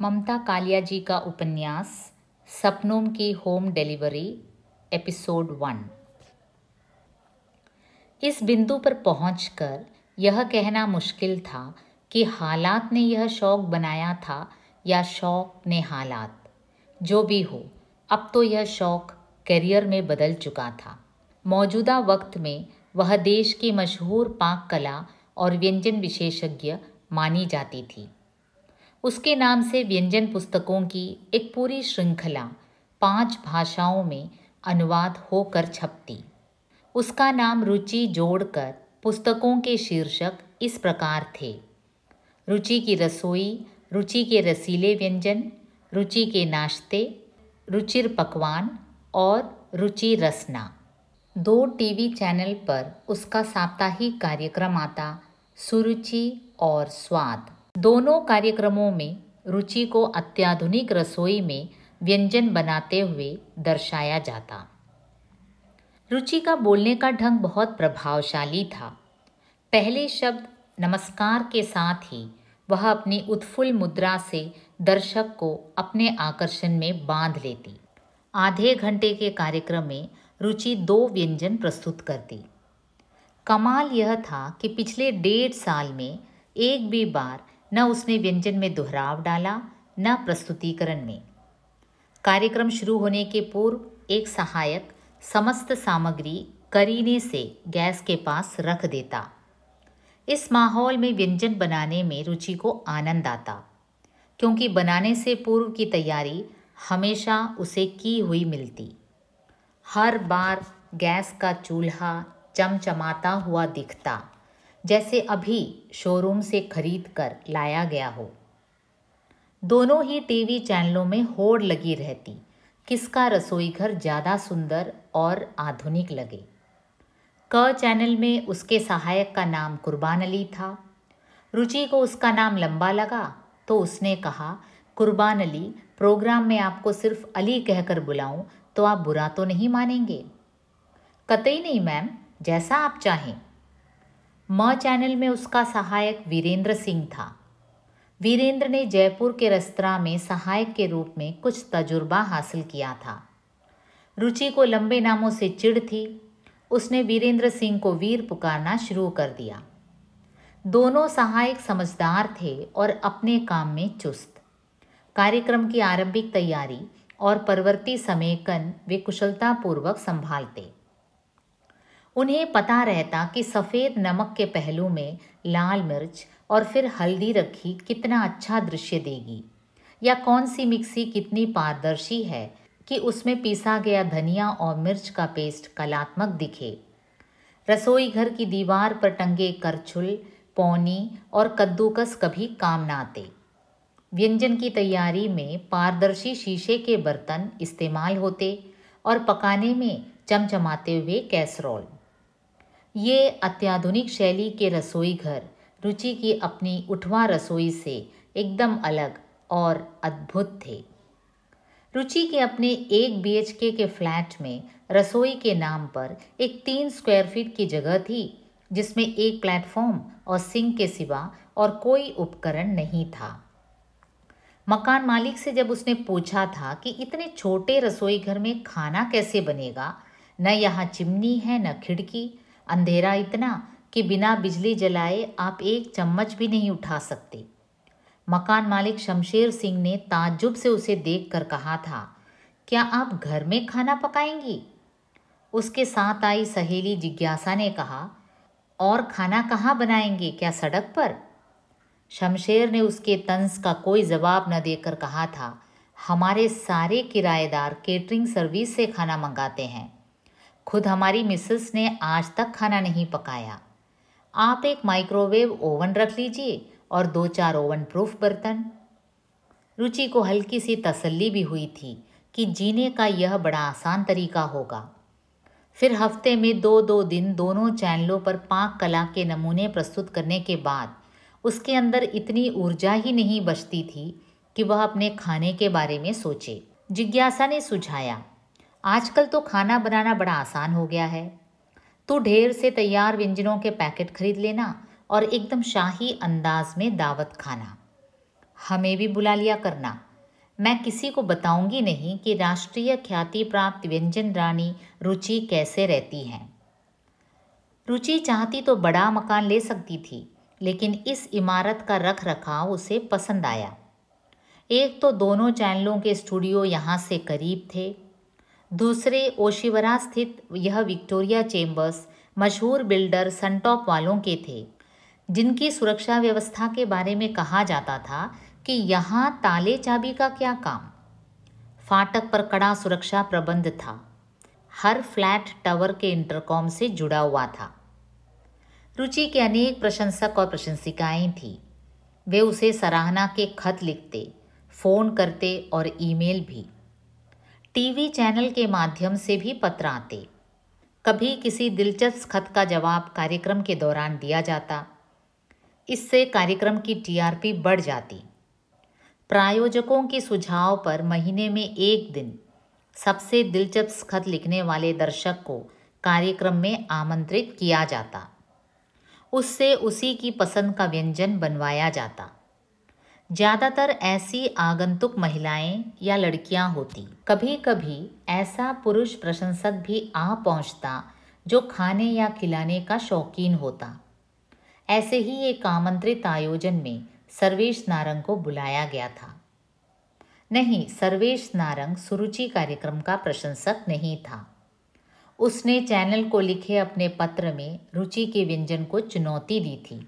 ममता कालिया जी का उपन्यास सपनों की होम डिलीवरी एपिसोड वन इस बिंदु पर पहुंचकर यह कहना मुश्किल था कि हालात ने यह शौक बनाया था या शौक ने हालात जो भी हो अब तो यह शौक करियर में बदल चुका था मौजूदा वक्त में वह देश की मशहूर पाक कला और व्यंजन विशेषज्ञ मानी जाती थी उसके नाम से व्यंजन पुस्तकों की एक पूरी श्रृंखला पांच भाषाओं में अनुवाद होकर छपती उसका नाम रुचि जोड़कर पुस्तकों के शीर्षक इस प्रकार थे रुचि की रसोई रुचि के रसीले व्यंजन रुचि के नाश्ते रुचिर पकवान और रुचि रसना दो टीवी चैनल पर उसका साप्ताहिक कार्यक्रम आता सुरुचि और स्वाद दोनों कार्यक्रमों में रुचि को अत्याधुनिक रसोई में व्यंजन बनाते हुए दर्शाया जाता रुचि का बोलने का ढंग बहुत प्रभावशाली था पहले शब्द नमस्कार के साथ ही वह अपनी उत्फुल मुद्रा से दर्शक को अपने आकर्षण में बांध लेती आधे घंटे के कार्यक्रम में रुचि दो व्यंजन प्रस्तुत करती कमाल यह था कि पिछले डेढ़ साल में एक भी बार न उसने व्यंजन में दोहराव डाला न प्रस्तुतिकरण में कार्यक्रम शुरू होने के पूर्व एक सहायक समस्त सामग्री करीने से गैस के पास रख देता इस माहौल में व्यंजन बनाने में रुचि को आनंद आता क्योंकि बनाने से पूर्व की तैयारी हमेशा उसे की हुई मिलती हर बार गैस का चूल्हा चमचमाता हुआ दिखता जैसे अभी शोरूम से खरीद कर लाया गया हो दोनों ही टीवी चैनलों में होड़ लगी रहती किसका रसोई घर ज़्यादा सुंदर और आधुनिक लगे क चैनल में उसके सहायक का नाम कुर्बान अली था रुचि को उसका नाम लंबा लगा तो उसने कहा कुर्बान अली प्रोग्राम में आपको सिर्फ अली कहकर बुलाऊं तो आप बुरा तो नहीं मानेंगे कतई नहीं मैम जैसा आप चाहें म चैनल में उसका सहायक वीरेंद्र सिंह था वीरेंद्र ने जयपुर के रेस्तरा में सहायक के रूप में कुछ तजुर्बा हासिल किया था रुचि को लंबे नामों से चिढ़ थी उसने वीरेंद्र सिंह को वीर पुकारना शुरू कर दिया दोनों सहायक समझदार थे और अपने काम में चुस्त कार्यक्रम की आरंभिक तैयारी और परवर्ती समेकन वे कुशलतापूर्वक संभालते उन्हें पता रहता कि सफ़ेद नमक के पहलू में लाल मिर्च और फिर हल्दी रखी कितना अच्छा दृश्य देगी या कौन सी मिक्सी कितनी पारदर्शी है कि उसमें पीसा गया धनिया और मिर्च का पेस्ट कलात्मक दिखे रसोई घर की दीवार पर टंगे करछुल पौनी और कद्दूकस कभी काम ना आते व्यंजन की तैयारी में पारदर्शी शीशे के बर्तन इस्तेमाल होते और पकाने में चमचमाते हुए कैसरोल ये अत्याधुनिक शैली के रसोई घर रुचि की अपनी उठवा रसोई से एकदम अलग और अद्भुत थे रुचि के अपने एक बीएचके के फ्लैट में रसोई के नाम पर एक तीन स्क्वायर फीट की जगह थी जिसमें एक प्लेटफॉर्म और सिंक के सिवा और कोई उपकरण नहीं था मकान मालिक से जब उसने पूछा था कि इतने छोटे रसोई घर में खाना कैसे बनेगा न यहाँ चिमनी है न खिड़की अंधेरा इतना कि बिना बिजली जलाए आप एक चम्मच भी नहीं उठा सकते मकान मालिक शमशेर सिंह ने ताजुब से उसे देख कर कहा था क्या आप घर में खाना पकाएंगी उसके साथ आई सहेली जिज्ञासा ने कहा और खाना कहाँ बनाएंगे क्या सड़क पर शमशेर ने उसके तंस का कोई जवाब न देकर कहा था हमारे सारे किराएदार केटरिंग सर्विस से खाना मंगाते हैं खुद हमारी मिसेस ने आज तक खाना नहीं पकाया आप एक माइक्रोवेव ओवन रख लीजिए और दो चार ओवन प्रूफ बर्तन रुचि को हल्की सी तसल्ली भी हुई थी कि जीने का यह बड़ा आसान तरीका होगा फिर हफ्ते में दो दो दिन दोनों चैनलों पर पाक कला के नमूने प्रस्तुत करने के बाद उसके अंदर इतनी ऊर्जा ही नहीं बचती थी कि वह अपने खाने के बारे में सोचे जिज्ञासा ने सुझाया आजकल तो खाना बनाना बड़ा आसान हो गया है तो ढेर से तैयार व्यंजनों के पैकेट खरीद लेना और एकदम शाही अंदाज में दावत खाना हमें भी बुला लिया करना मैं किसी को बताऊंगी नहीं कि राष्ट्रीय ख्याति प्राप्त व्यंजन रानी रुचि कैसे रहती हैं रुचि चाहती तो बड़ा मकान ले सकती थी लेकिन इस इमारत का रख रखाव उसे पसंद आया एक तो दोनों चैनलों के स्टूडियो यहाँ से करीब थे दूसरे ओशिवरा स्थित यह विक्टोरिया चेम्बर्स मशहूर बिल्डर सनटॉप वालों के थे जिनकी सुरक्षा व्यवस्था के बारे में कहा जाता था कि यहाँ ताले चाबी का क्या काम फाटक पर कड़ा सुरक्षा प्रबंध था हर फ्लैट टावर के इंटरकॉम से जुड़ा हुआ था रुचि के अनेक प्रशंसक और प्रशंसिकाएं थीं वे उसे सराहना के खत लिखते फ़ोन करते और ईमेल भी टीवी चैनल के माध्यम से भी पत्र आते कभी किसी दिलचस्प खत का जवाब कार्यक्रम के दौरान दिया जाता इससे कार्यक्रम की टीआरपी बढ़ जाती प्रायोजकों के सुझाव पर महीने में एक दिन सबसे दिलचस्प खत लिखने वाले दर्शक को कार्यक्रम में आमंत्रित किया जाता उससे उसी की पसंद का व्यंजन बनवाया जाता ज़्यादातर ऐसी आगंतुक महिलाएं या लड़कियां होती कभी कभी ऐसा पुरुष प्रशंसक भी आ पहुंचता जो खाने या खिलाने का शौकीन होता ऐसे ही एक आमंत्रित आयोजन में सर्वेश नारंग को बुलाया गया था नहीं सर्वेश नारंग सुरुचि कार्यक्रम का प्रशंसक नहीं था उसने चैनल को लिखे अपने पत्र में रुचि के व्यंजन को चुनौती दी थी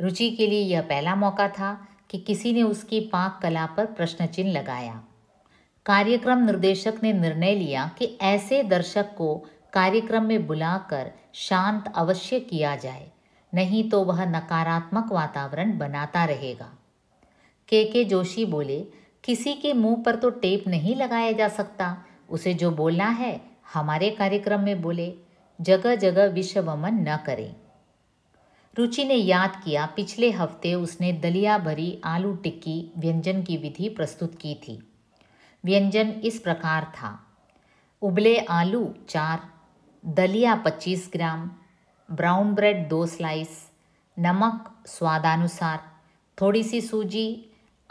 रुचि के लिए यह पहला मौका था कि किसी ने उसकी पाक कला पर प्रश्न चिन्ह लगाया कार्यक्रम निर्देशक ने निर्णय लिया कि ऐसे दर्शक को कार्यक्रम में बुलाकर शांत अवश्य किया जाए नहीं तो वह नकारात्मक वातावरण बनाता रहेगा के के जोशी बोले किसी के मुंह पर तो टेप नहीं लगाया जा सकता उसे जो बोलना है हमारे कार्यक्रम में बोले जगह जगह विश्ववमन न करें रुचि ने याद किया पिछले हफ्ते उसने दलिया भरी आलू टिक्की व्यंजन की विधि प्रस्तुत की थी व्यंजन इस प्रकार था उबले आलू चार दलिया पच्चीस ग्राम ब्राउन ब्रेड दो स्लाइस नमक स्वादानुसार थोड़ी सी सूजी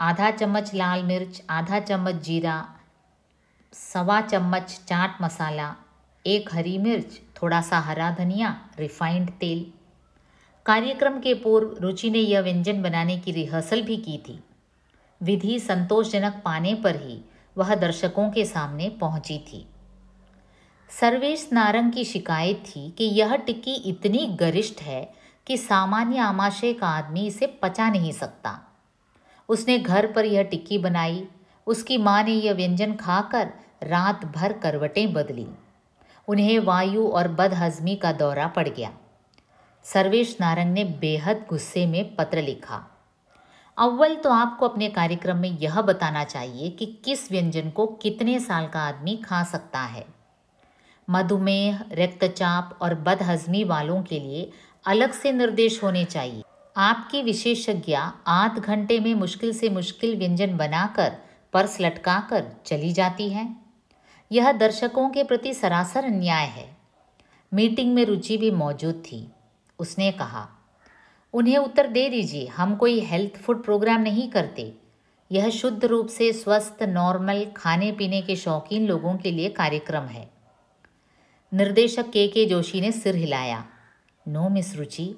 आधा चम्मच लाल मिर्च आधा चम्मच जीरा सवा चम्मच चाट मसाला एक हरी मिर्च थोड़ा सा हरा धनिया रिफाइंड तेल कार्यक्रम के पूर्व रुचि ने यह व्यंजन बनाने की रिहर्सल भी की थी विधि संतोषजनक पाने पर ही वह दर्शकों के सामने पहुंची थी सर्वेश नारंग की शिकायत थी कि यह टिक्की इतनी गरिष्ठ है कि सामान्य आमाशय का आदमी इसे पचा नहीं सकता उसने घर पर यह टिक्की बनाई उसकी माँ ने यह व्यंजन खाकर रात भर करवटें बदली उन्हें वायु और बदहजमी का दौरा पड़ गया सर्वेश नारंग ने बेहद गुस्से में पत्र लिखा अव्वल तो आपको अपने कार्यक्रम में यह बताना चाहिए कि किस व्यंजन को कितने साल का आदमी खा सकता है मधुमेह रक्तचाप और बदहजमी वालों के लिए अलग से निर्देश होने चाहिए आपकी विशेषज्ञा आध घंटे में मुश्किल से मुश्किल व्यंजन बनाकर पर्स लटकाकर चली जाती है यह दर्शकों के प्रति सरासर अन्याय है मीटिंग में रुचि भी मौजूद थी उसने कहा उन्हें उत्तर दे दीजिए हम कोई हेल्थ फूड प्रोग्राम नहीं करते यह शुद्ध रूप से स्वस्थ नॉर्मल खाने पीने के शौकीन लोगों के लिए कार्यक्रम है निर्देशक के के जोशी ने सिर हिलाया नो मिस रुचि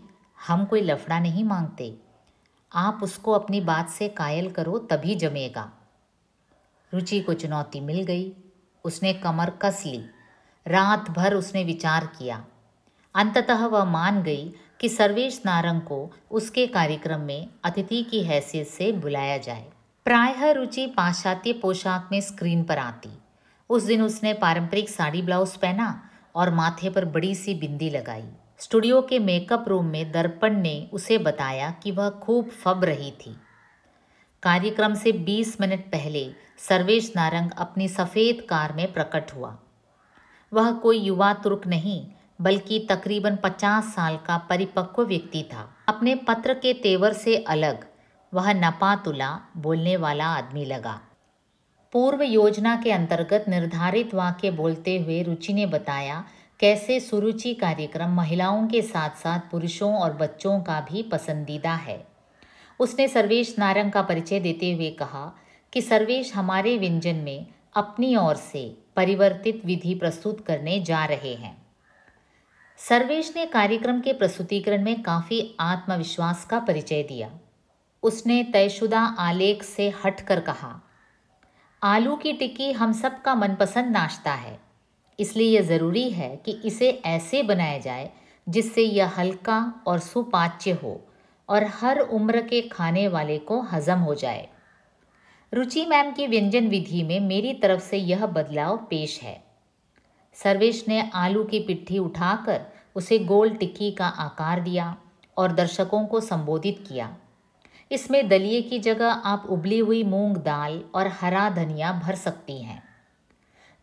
हम कोई लफड़ा नहीं मांगते आप उसको अपनी बात से कायल करो तभी जमेगा रुचि को चुनौती मिल गई उसने कमर कस ली रात भर उसने विचार किया अंततः वह मान गई कि सर्वेश नारंग को उसके कार्यक्रम में अतिथि की हैसियत से बुलाया जाए प्रायः रुचि पाश्चात्य पोशाक में स्क्रीन पर आती उस दिन उसने पारंपरिक साड़ी ब्लाउज पहना और माथे पर बड़ी सी बिंदी लगाई स्टूडियो के मेकअप रूम में दर्पण ने उसे बताया कि वह खूब फब रही थी कार्यक्रम से 20 मिनट पहले सर्वेश नारंग अपनी सफ़ेद कार में प्रकट हुआ वह कोई युवा तुर्क नहीं बल्कि तकरीबन 50 साल का परिपक्व व्यक्ति था अपने पत्र के तेवर से अलग वह नपातुला बोलने वाला आदमी लगा पूर्व योजना के अंतर्गत निर्धारित वाक्य बोलते हुए रुचि ने बताया कैसे सुरुचि कार्यक्रम महिलाओं के साथ साथ पुरुषों और बच्चों का भी पसंदीदा है उसने सर्वेश नारंग का परिचय देते हुए कहा कि सर्वेश हमारे व्यंजन में अपनी ओर से परिवर्तित विधि प्रस्तुत करने जा रहे हैं सर्वेश ने कार्यक्रम के प्रस्तुतिकरण में काफ़ी आत्मविश्वास का परिचय दिया उसने तयशुदा आलेख से हटकर कहा आलू की टिक्की हम सब का मनपसंद नाश्ता है इसलिए यह ज़रूरी है कि इसे ऐसे बनाया जाए जिससे यह हल्का और सुपाच्य हो और हर उम्र के खाने वाले को हजम हो जाए रुचि मैम की व्यंजन विधि में मेरी तरफ से यह बदलाव पेश है सर्वेश ने आलू की पिट्ठी उठाकर उसे गोल टिक्की का आकार दिया और दर्शकों को संबोधित किया इसमें दलिए की जगह आप उबली हुई मूंग दाल और हरा धनिया भर सकती हैं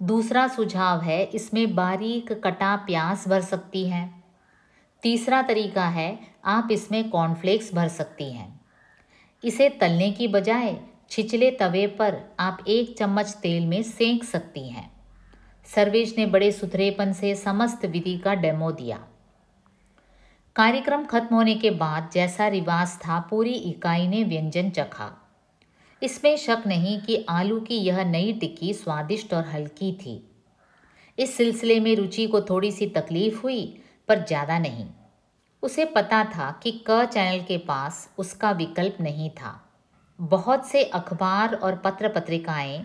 दूसरा सुझाव है इसमें बारीक कटा प्याज भर सकती हैं तीसरा तरीका है आप इसमें कॉर्नफ्लेक्स भर सकती हैं इसे तलने की बजाय छिचले तवे पर आप एक चम्मच तेल में सेंक सकती हैं सर्वेश ने बड़े सुथरेपन से समस्त विधि का डेमो दिया कार्यक्रम खत्म होने के बाद जैसा रिवाज था पूरी इकाई ने व्यंजन चखा इसमें शक नहीं कि आलू की यह नई टिक्की स्वादिष्ट और हल्की थी इस सिलसिले में रुचि को थोड़ी सी तकलीफ हुई पर ज़्यादा नहीं उसे पता था कि क चैनल के पास उसका विकल्प नहीं था बहुत से अखबार और पत्र पत्रिकाएं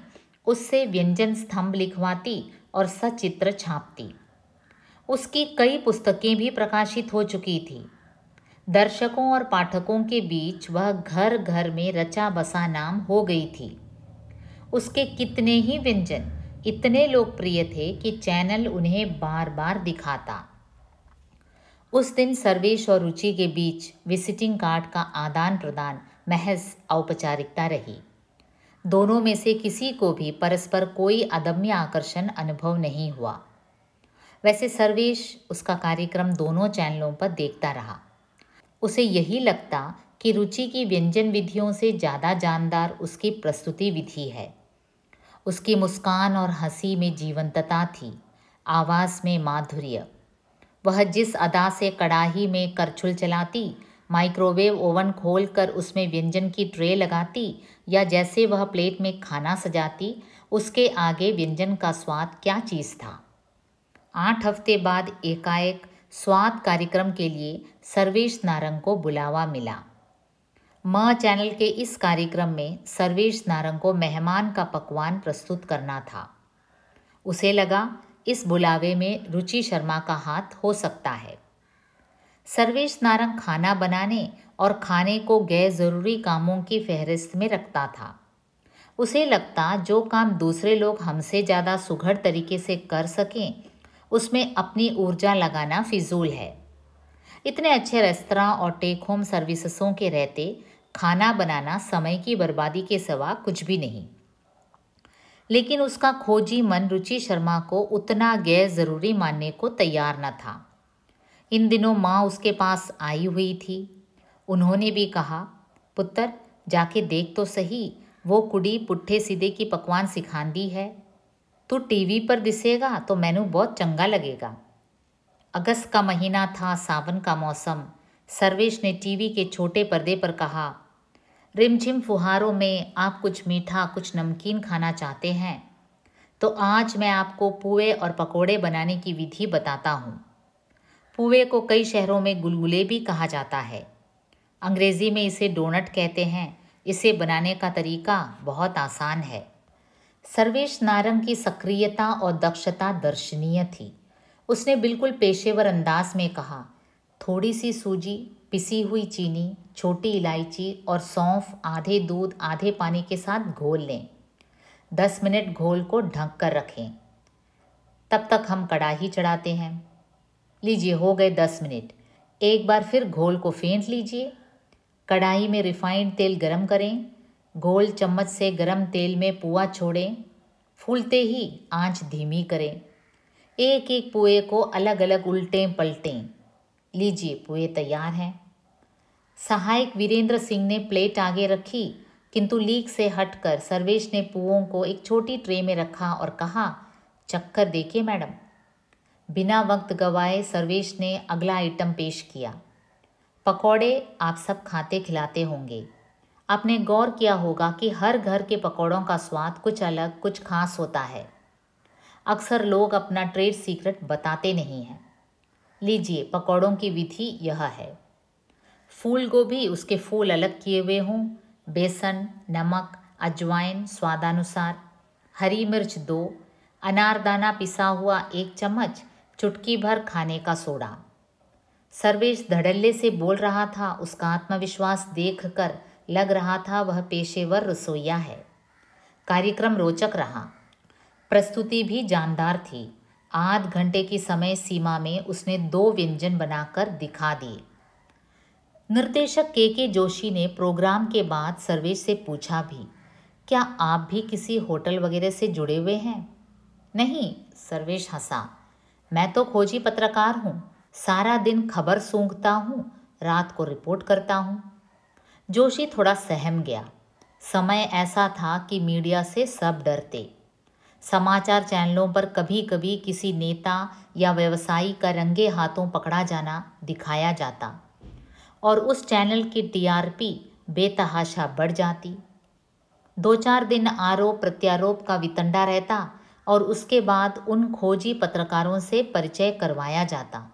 उससे व्यंजन स्तंभ लिखवाती और सचित्र छापती उसकी कई पुस्तकें भी प्रकाशित हो चुकी थी दर्शकों और पाठकों के बीच वह घर घर में रचा बसा नाम हो गई थी उसके कितने ही व्यंजन इतने लोकप्रिय थे कि चैनल उन्हें बार बार दिखाता उस दिन सर्वेश और रुचि के बीच विजिटिंग कार्ड का आदान प्रदान महज औपचारिकता रही दोनों में से किसी को भी परस्पर कोई अदम्य आकर्षण अनुभव नहीं हुआ वैसे सर्वेश उसका कार्यक्रम दोनों चैनलों पर देखता रहा उसे यही लगता कि रुचि की व्यंजन विधियों से ज़्यादा जानदार उसकी प्रस्तुति विधि है उसकी मुस्कान और हंसी में जीवंतता थी आवाज़ में माधुर्य वह जिस अदा से कड़ाही में करछुल चलाती माइक्रोवेव ओवन खोलकर उसमें व्यंजन की ट्रे लगाती या जैसे वह प्लेट में खाना सजाती उसके आगे व्यंजन का स्वाद क्या चीज़ था आठ हफ्ते बाद एकाएक स्वाद कार्यक्रम के लिए सर्वेश नारंग को बुलावा मिला माँ चैनल के इस कार्यक्रम में सर्वेश नारंग को मेहमान का पकवान प्रस्तुत करना था उसे लगा इस बुलावे में रुचि शर्मा का हाथ हो सकता है सर्वेश नारंग खाना बनाने और खाने को गैर ज़रूरी कामों की फहरिस्त में रखता था उसे लगता जो काम दूसरे लोग हमसे ज़्यादा सुघड़ तरीके से कर सकें उसमें अपनी ऊर्जा लगाना फिजूल है इतने अच्छे रेस्तरा और टेक होम सर्विसों के रहते खाना बनाना समय की बर्बादी के सवा कुछ भी नहीं लेकिन उसका खोजी मन रुचि शर्मा को उतना गैर ज़रूरी मानने को तैयार न था इन दिनों माँ उसके पास आई हुई थी उन्होंने भी कहा पुत्र जाके देख तो सही वो कुड़ी पुट्ठे सीधे की पकवान दी है तू टीवी पर दिसेगा तो मैनू बहुत चंगा लगेगा अगस्त का महीना था सावन का मौसम सर्वेश ने टीवी के छोटे पर्दे पर कहा रिमझिम फुहारों में आप कुछ मीठा कुछ नमकीन खाना चाहते हैं तो आज मैं आपको पुए और पकोड़े बनाने की विधि बताता हूँ पुए को कई शहरों में गुलगुले भी कहा जाता है अंग्रेज़ी में इसे डोनट कहते हैं इसे बनाने का तरीका बहुत आसान है सर्वेश नारंग की सक्रियता और दक्षता दर्शनीय थी उसने बिल्कुल पेशेवर अंदाज में कहा थोड़ी सी सूजी पिसी हुई चीनी छोटी इलायची और सौंफ आधे दूध आधे पानी के साथ घोल लें दस मिनट घोल को ढक कर रखें तब तक हम कढ़ाही चढ़ाते हैं लीजिए हो गए दस मिनट एक बार फिर घोल को फेंट लीजिए कढ़ाई में रिफाइंड तेल गरम करें घोल चम्मच से गरम तेल में पुआ छोड़ें फूलते ही आंच धीमी करें एक एक पुए को अलग अलग उल्टें पलटें लीजिए पुए तैयार हैं सहायक वीरेंद्र सिंह ने प्लेट आगे रखी किंतु लीक से हटकर सर्वेश ने पुओं को एक छोटी ट्रे में रखा और कहा चक्कर देखिए मैडम बिना वक्त गवाए सर्वेश ने अगला आइटम पेश किया पकौड़े आप सब खाते खिलाते होंगे आपने गौर किया होगा कि हर घर के पकौड़ों का स्वाद कुछ अलग कुछ खास होता है अक्सर लोग अपना ट्रेड सीक्रेट बताते नहीं हैं लीजिए पकौड़ों की विधि यह है फूल गोभी उसके फूल अलग किए हुए हों बेसन नमक अजवाइन स्वादानुसार हरी मिर्च दो अनारदाना पिसा हुआ एक चम्मच चुटकी भर खाने का सोडा सर्वेश धड़ल्ले से बोल रहा था उसका आत्मविश्वास देखकर लग रहा था वह पेशेवर रसोईया है कार्यक्रम रोचक रहा प्रस्तुति भी जानदार थी आध घंटे की समय सीमा में उसने दो व्यंजन बनाकर दिखा दिए निर्देशक के के जोशी ने प्रोग्राम के बाद सर्वेश से पूछा भी क्या आप भी किसी होटल वगैरह से जुड़े हुए हैं नहीं सर्वेश हंसा मैं तो खोजी पत्रकार हूँ सारा दिन खबर सूंघता हूँ रात को रिपोर्ट करता हूँ जोशी थोड़ा सहम गया समय ऐसा था कि मीडिया से सब डरते समाचार चैनलों पर कभी कभी किसी नेता या व्यवसायी का रंगे हाथों पकड़ा जाना दिखाया जाता और उस चैनल की टीआरपी बेतहाशा बढ़ जाती दो चार दिन आरोप प्रत्यारोप का वितंडा रहता और उसके बाद उन खोजी पत्रकारों से परिचय करवाया जाता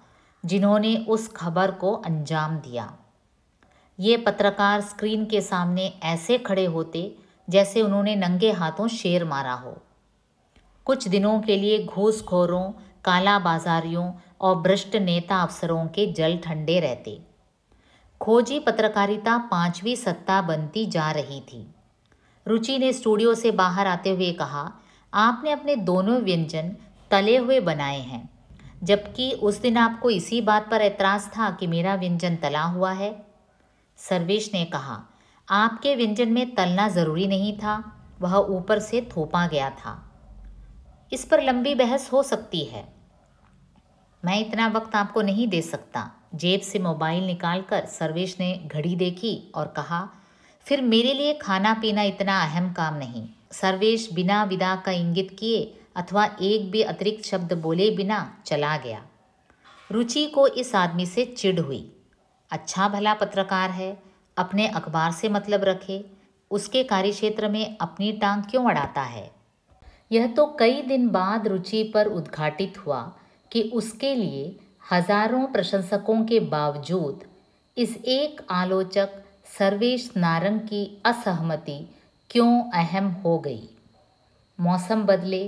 जिन्होंने उस खबर को अंजाम दिया ये पत्रकार स्क्रीन के सामने ऐसे खड़े होते जैसे उन्होंने नंगे हाथों शेर मारा हो कुछ दिनों के लिए घूसखोरों काला बाजारियों और भ्रष्ट नेता अफसरों के जल ठंडे रहते खोजी पत्रकारिता पांचवी सत्ता बनती जा रही थी रुचि ने स्टूडियो से बाहर आते हुए कहा आपने अपने दोनों व्यंजन तले हुए बनाए हैं जबकि उस दिन आपको इसी बात पर एतराज़ था कि मेरा व्यंजन तला हुआ है सर्वेश ने कहा आपके व्यंजन में तलना ज़रूरी नहीं था वह ऊपर से थोपा गया था इस पर लंबी बहस हो सकती है मैं इतना वक्त आपको नहीं दे सकता जेब से मोबाइल निकालकर सर्वेश ने घड़ी देखी और कहा फिर मेरे लिए खाना पीना इतना अहम काम नहीं सर्वेश बिना विदा का इंगित किए अथवा एक भी अतिरिक्त शब्द बोले बिना चला गया रुचि को इस आदमी से चिढ़ हुई अच्छा भला पत्रकार है अपने अखबार से मतलब रखे उसके कार्यक्षेत्र में अपनी टांग क्यों अड़ाता है यह तो कई दिन बाद रुचि पर उद्घाटित हुआ कि उसके लिए हजारों प्रशंसकों के बावजूद इस एक आलोचक सर्वेश नारंग की असहमति क्यों अहम हो गई मौसम बदले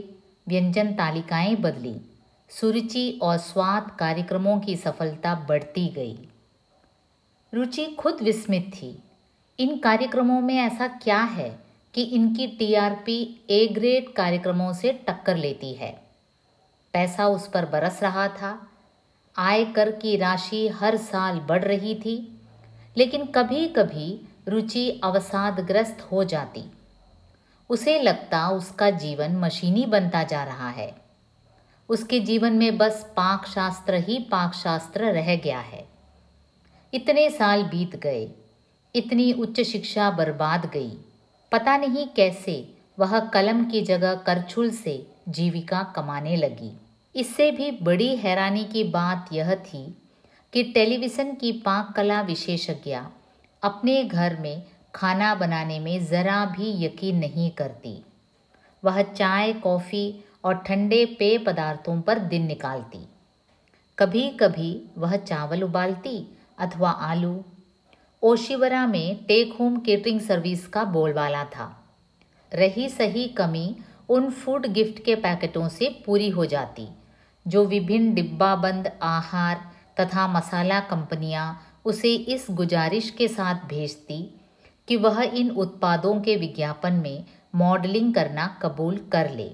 व्यंजन तालिकाएं बदली सुरुचि और स्वाद कार्यक्रमों की सफलता बढ़ती गई रुचि खुद विस्मित थी इन कार्यक्रमों में ऐसा क्या है कि इनकी टीआरपी ए ग्रेड कार्यक्रमों से टक्कर लेती है पैसा उस पर बरस रहा था आय कर की राशि हर साल बढ़ रही थी लेकिन कभी कभी रुचि अवसादग्रस्त हो जाती उसे लगता उसका जीवन मशीनी बनता जा रहा है उसके जीवन में बस पाक शास्त्र ही पाक शास्त्र रह गया है इतने साल बीत गए इतनी उच्च शिक्षा बर्बाद गई पता नहीं कैसे वह कलम की जगह करछुल से जीविका कमाने लगी इससे भी बड़ी हैरानी की बात यह थी कि टेलीविज़न की पाक कला विशेषज्ञ अपने घर में खाना बनाने में ज़रा भी यकीन नहीं करती वह चाय कॉफ़ी और ठंडे पेय पदार्थों पर दिन निकालती कभी कभी वह चावल उबालती अथवा आलू ओशिवरा में टेक होम केटरिंग सर्विस का बोलबाला था रही सही कमी उन फूड गिफ्ट के पैकेटों से पूरी हो जाती जो विभिन्न डिब्बाबंद आहार तथा मसाला कंपनियां उसे इस गुजारिश के साथ भेजती कि वह इन उत्पादों के विज्ञापन में मॉडलिंग करना कबूल कर ले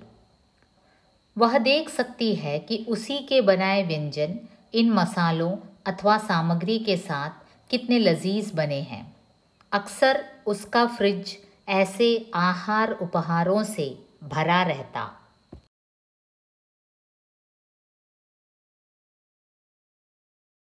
वह देख सकती है कि उसी के बनाए व्यंजन इन मसालों अथवा सामग्री के साथ कितने लजीज बने हैं अक्सर उसका फ्रिज ऐसे आहार उपहारों से भरा रहता